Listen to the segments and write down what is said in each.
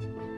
Thank you.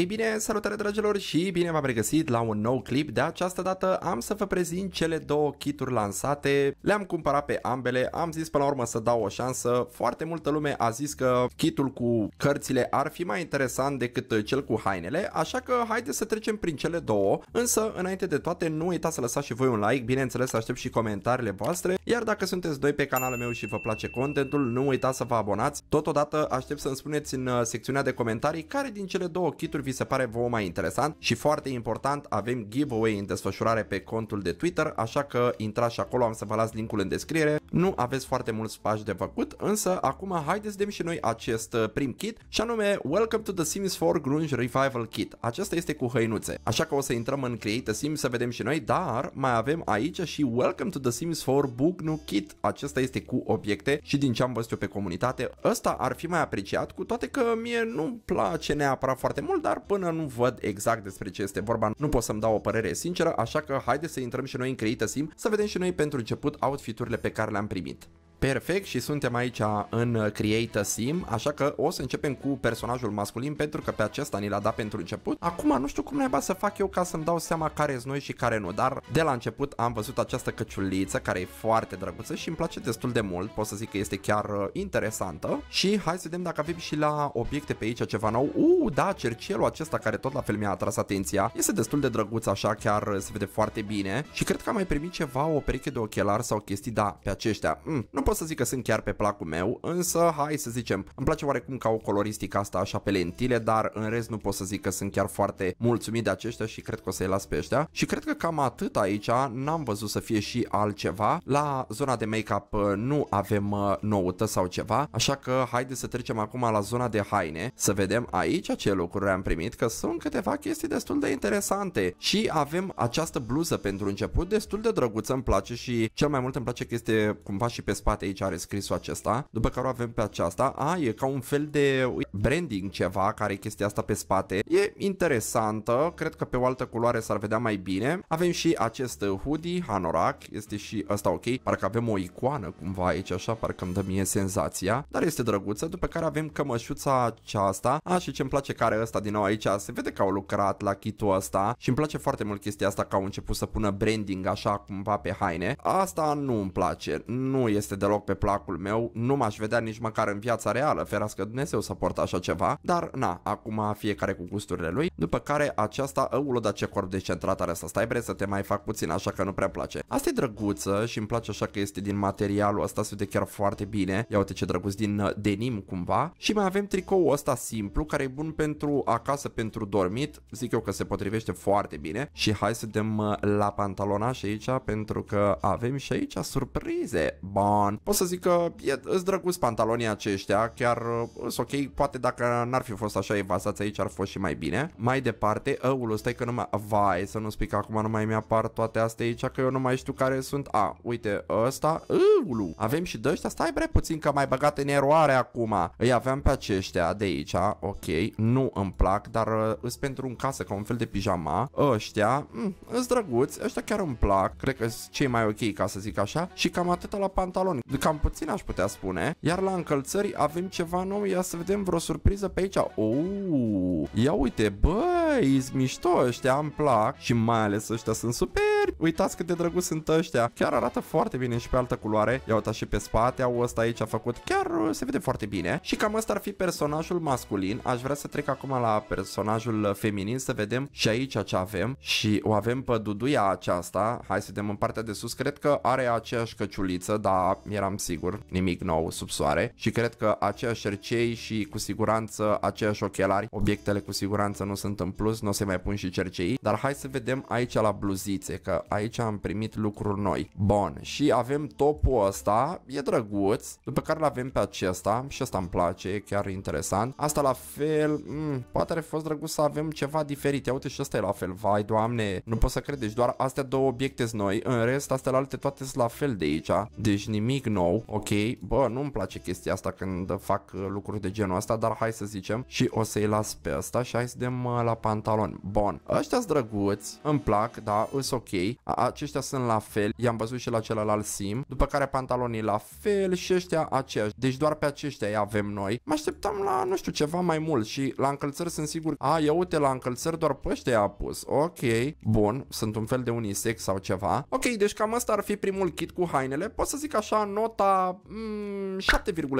Ei bine, salutare dragilor și bine v-am regăsit la un nou clip. De această dată am să vă prezint cele două kituri lansate. Le-am cumpărat pe ambele, am zis până la urmă să dau o șansă. Foarte multă lume a zis că kitul cu cărțile ar fi mai interesant decât cel cu hainele, așa că haideți să trecem prin cele două. Însă, înainte de toate, nu uitați să lăsați și voi un like, bineînțeles aștept și comentariile voastre, iar dacă sunteți doi pe canalul meu și vă place contentul, nu uitați să vă abonați. Totodată aștept să-mi spuneți în uh, secțiunea de comentarii care din cele două kituri vi se pare vouă mai interesant și foarte important avem giveaway în desfășurare pe contul de Twitter, așa că intrați și acolo, am să vă las linkul în descriere. Nu aveți foarte mulți pași de făcut, însă acum haideți dăm și noi acest uh, prim kit și anume Welcome to the Sims 4 Grunge Revival Kit. Acesta este cu hăinuțe, așa că o să intrăm în Create Sims să vedem și noi, dar mai avem aici și Welcome to the Sims 4 Bugnu Kit. Acesta este cu obiecte și din ce am văzut eu pe comunitate, ăsta ar fi mai apreciat, cu toate că mie nu-mi place neapărat foarte mult, dar până nu văd exact despre ce este vorba, nu pot să-mi dau o părere sinceră, așa că haide să intrăm și noi în Create Sim, să vedem și noi pentru început outfiturile pe care le-am primit. Perfect și suntem aici în uh, Create a Sim, așa că o să începem cu personajul masculin pentru că pe acesta ni l-a dat pentru început. Acum nu știu cum ne să fac eu ca să-mi dau seama care sunt noi și care nu, dar de la început am văzut această căciuliță care e foarte drăguță și îmi place destul de mult, pot să zic că este chiar uh, interesantă. Și hai să vedem dacă avem și la obiecte pe aici ceva nou. Uuu, da, cercelul acesta care tot la fel mi-a atras atenția, este destul de drăguț așa, chiar uh, se vede foarte bine și cred că am mai primit ceva, o pereche de ochelari sau chestii, da, pe aceștia. Mm, nu pot să zic că sunt chiar pe placul meu, însă hai să zicem, îmi place oarecum ca o coloristică asta așa pe lentile, dar în rest nu pot să zic că sunt chiar foarte mulțumit de aceștia și cred că o să-i las pe ăștia. Și cred că cam atât aici, n-am văzut să fie și altceva. La zona de make-up uh, nu avem uh, noută sau ceva, așa că haideți să trecem acum la zona de haine, să vedem aici ce lucruri am primit, că sunt câteva chestii destul de interesante. Și avem această bluză pentru început, destul de drăguță, îmi place și cel mai mult îmi place că este cumva și pe spate uite aici are scrisul acesta, după care o avem pe aceasta, a, e ca un fel de branding ceva care e chestia asta pe spate, e interesantă, cred că pe o altă culoare s-ar vedea mai bine, avem și acest hoodie, Hanorak, este și asta ok, parcă avem o icoană cumva aici așa, parcă îmi dă mie senzația, dar este drăguță, după care avem cămășuța aceasta, a, și ce îmi place care ăsta din nou aici, se vede că au lucrat la kitul ăsta și îmi place foarte mult chestia asta că au început să pună branding așa cumva pe haine, asta nu îmi place, nu este de deloc pe placul meu, nu m-aș vedea nici măcar în viața reală, ferească Dumnezeu să port așa ceva, dar na, acum fiecare cu gusturile lui, după care aceasta, ăulo, da ce corp decentrat are să stai, bre, să te mai fac puțin, așa că nu prea place. Asta e drăguță și îmi place așa că este din materialul ăsta, se chiar foarte bine, ia uite ce drăguț, din uh, denim cumva. Și mai avem tricoul ăsta simplu, care e bun pentru acasă, pentru dormit, zic eu că se potrivește foarte bine și hai să dăm uh, la pantalonaș aici pentru că avem și aici surprize. Bun, pot să zic că e, îți drăguț pantalonii aceștia, chiar uh, sunt ok, poate dacă n-ar fi fost așa evasați aici ar fost și mai bine. Mai departe, ăul stai că nu mai, vai, să nu spui că acum nu mai mi-apar toate astea aici, că eu nu mai știu care sunt. A, uite, ăsta, ăulu, avem și de ăștia, stai bre puțin că mai băgat în eroare acum. Îi aveam pe aceștia de aici, ok, nu îmi plac, dar uh, îs pentru un casă, ca un fel de pijama. Ăștia, mm, îs drăguți, ăștia chiar îmi plac, cred că sunt cei mai ok ca să zic așa. Și cam atâta la pantaloni cam puțin aș putea spune. Iar la încălțări avem ceva nou, ia să vedem vreo surpriză pe aici. Uuu, ia uite, bă, ei, mișto ăștia, îmi plac și mai ales ăștia sunt superi. Uitați cât de drăguți sunt ăștia. Chiar arată foarte bine și pe altă culoare. Ia uitați și pe spate, au ăsta aici a făcut. Chiar uh, se vede foarte bine. Și cam ăsta ar fi personajul masculin. Aș vrea să trec acum la personajul uh, feminin să vedem și aici ce avem. Și o avem pe Duduia aceasta. Hai să vedem în partea de sus. Cred că are aceeași căciuliță, dar eram sigur. Nimic nou sub soare. Și cred că aceeași cercei și cu siguranță aceeași ochelari. Obiectele cu siguranță nu sunt în plus plus, nu o să mai pun și cercei, dar hai să vedem aici la bluzițe, că aici am primit lucruri noi. Bun, și avem topul ăsta, e drăguț, după care l-avem pe acesta și asta îmi place, e chiar interesant. Asta la fel, mm, poate ar fi fost drăguț să avem ceva diferit, ia uite și asta e la fel, vai doamne, nu pot să credești, deci doar astea două obiecte noi, în rest astea la alte toate sunt la fel de aici, deci nimic nou, ok, bă, nu-mi place chestia asta când fac lucruri de genul ăsta, dar hai să zicem și o să-i las pe asta și hai să dăm uh, la panel pantaloni. Bun. Ăștia s drăguți, îmi plac, da, îs ok. Aceștia sunt la fel, i-am văzut și la celălalt sim. După care pantalonii la fel și ăștia aceiași. Deci doar pe aceștia îi avem noi. Mă așteptam la, nu știu, ceva mai mult și la încălțări sunt sigur. A, ia uite, la încălțări doar pe ăștia a pus. Ok, bun, sunt un fel de unisex sau ceva. Ok, deci cam asta ar fi primul kit cu hainele. Pot să zic așa, nota mm,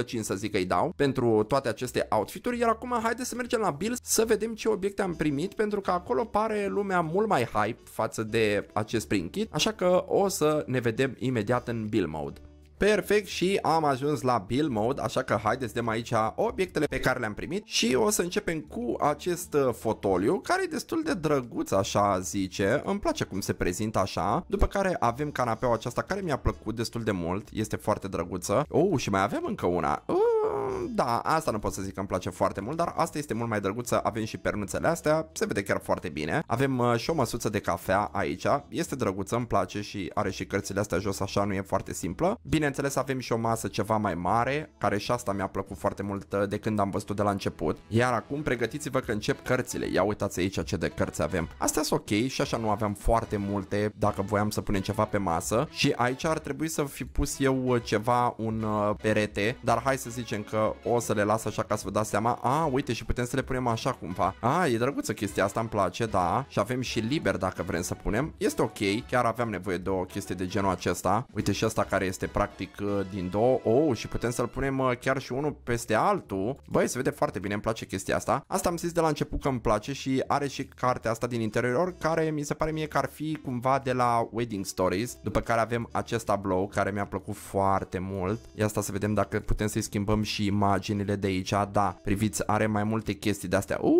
7,5 să zic că îi dau pentru toate aceste outfituri. Iar acum, haideți să mergem la Bills să vedem ce obiecte am primit primit pentru că acolo pare lumea mult mai hype față de acest spring kit, așa că o să ne vedem imediat în build mode. Perfect și am ajuns la build mode, așa că haideți de aici obiectele pe care le-am primit și o să începem cu acest uh, fotoliu care e destul de drăguț așa zice, îmi place cum se prezintă așa, după care avem canapeaua aceasta care mi-a plăcut destul de mult, este foarte drăguță, oh și mai avem încă una, oh, Ehm, da, asta nu pot să zic că îmi place foarte mult, dar asta este mult mai drăguță, avem și pernuțele astea, se vede chiar foarte bine. Avem uh, și o măsuță de cafea aici, este drăguță, îmi place și are și cărțile astea jos, așa nu e foarte simplă. Bineînțeles avem și o masă ceva mai mare, care și asta mi-a plăcut foarte mult uh, de când am văzut de la început. Iar acum pregătiți-vă că încep cărțile, ia uitați aici ce de cărți avem. Astea sunt ok și așa nu aveam foarte multe dacă voiam să punem ceva pe masă și aici ar trebui să fi pus eu uh, ceva, un perete, dar hai să zicem gen că o să le las așa ca să vă dați seama. A, uite și putem să le punem așa cumva. A, e drăguță chestia asta, îmi place, da. Și avem și liber dacă vrem să punem. Este ok, chiar aveam nevoie de o chestie de genul acesta. Uite și asta care este practic uh, din două. Oh, și putem să-l punem uh, chiar și unul peste altul. Băi, se vede foarte bine, îmi place chestia asta. Asta am zis de la început că îmi place și are și cartea asta din interior care mi se pare mie că ar fi cumva de la Wedding Stories. După care avem acest tablou care mi-a plăcut foarte mult. Ia asta să vedem dacă putem să-i schimbăm și imaginile de aici, da, priviți, are mai multe chestii de astea, Uh,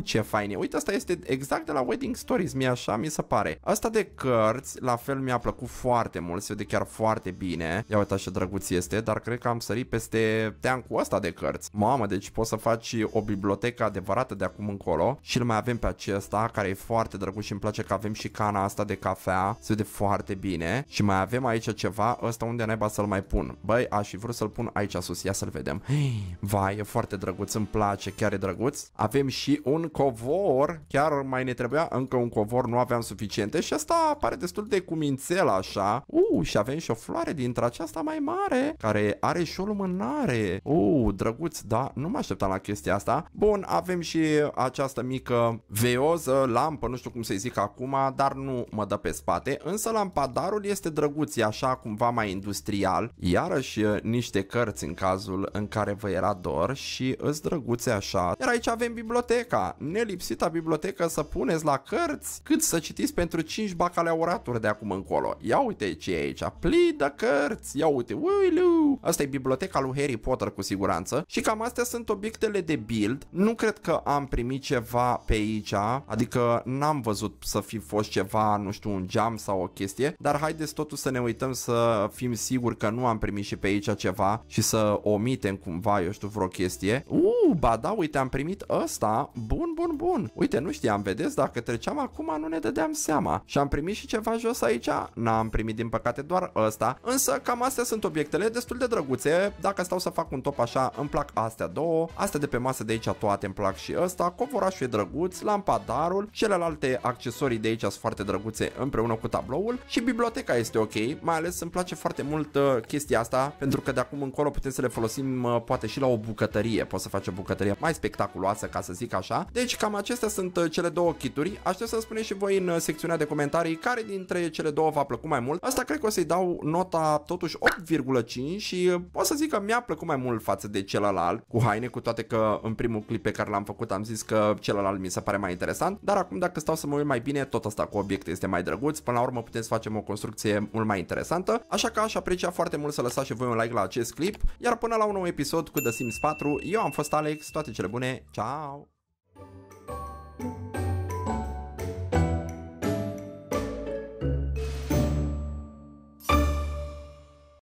ce fain e. Uite, asta este exact de la Wedding Stories, mi așa, mi se pare. Asta de cărți, la fel mi-a plăcut foarte mult, se vede chiar foarte bine. Ia uita ce drăguț este, dar cred că am sărit peste cu Asta de cărți. Mamă, deci poți să faci o bibliotecă adevărată de acum încolo și îl mai avem pe acesta, care e foarte drăguț și îmi place că avem și cana asta de cafea, se vede foarte bine. Și mai avem aici ceva, ăsta unde naiba să-l mai pun. Băi, aș fi vrut să-l pun aici sus, ia să-l vedem. Hei, vai, e foarte drăguț, îmi place, chiar e drăguț. Avem și un un covor, chiar mai ne trebuia încă un covor, nu aveam suficiente și asta pare destul de cumințel așa. Uuu, și avem și o floare dintre aceasta mai mare, care are și o lumânare. Uuu, drăguț, da, nu mă așteptam la chestia asta. Bun, avem și această mică veioză, lampă, nu știu cum să-i zic acum, dar nu mă dă pe spate, însă lampadarul este drăguț, e așa cumva mai industrial. Iarăși niște cărți în cazul în care vă era dor și îți drăguțe așa. Iar aici avem biblioteca nelipsita bibliotecă să puneți la cărți, cât să citiți pentru 5 bacaleauraturi de acum încolo. Ia uite ce e aici, plii de cărți, ia uite, uilu! Asta e biblioteca lui Harry Potter cu siguranță și cam astea sunt obiectele de build. Nu cred că am primit ceva pe aici, adică n-am văzut să fi fost ceva, nu știu, un geam sau o chestie, dar haideți totuși să ne uităm să fim siguri că nu am primit și pe aici ceva și să omitem cumva, eu știu, vreo chestie. Uuu, ba da, uite, am primit ăsta, bun bun, bun, bun. Uite, nu știam, vedeți, dacă treceam acum nu ne dădeam seama. Și am primit și ceva jos aici? N-am primit, din păcate, doar ăsta. Însă, cam astea sunt obiectele destul de drăguțe. Dacă stau să fac un top așa, îmi plac astea două. Astea de pe masă de aici toate îmi plac și ăsta. Covorașul e drăguț, lampadarul, celelalte accesorii de aici sunt foarte drăguțe împreună cu tabloul și biblioteca este ok, mai ales îmi place foarte mult uh, chestia asta pentru că de acum încolo putem să le folosim uh, poate și la o bucătărie, poți să faci o bucătărie mai spectaculoasă ca să zic așa deci cam acestea sunt uh, cele două kituri. Aștept să-mi spuneți și voi în uh, secțiunea de comentarii care dintre cele două v-a plăcut mai mult. Asta cred că o să-i dau nota totuși 8,5 și uh, pot să zic că mi-a plăcut mai mult față de celălalt cu haine, cu toate că în primul clip pe care l-am făcut am zis că celălalt mi se pare mai interesant, dar acum dacă stau să mă uit mai bine, tot asta cu obiecte este mai drăguț. Până la urmă putem să facem o construcție mult mai interesantă, așa că aș aprecia foarte mult să lăsați și voi un like la acest clip, iar până la un nou episod cu The Sims 4, eu am fost Alex, toate cele bune, ciao!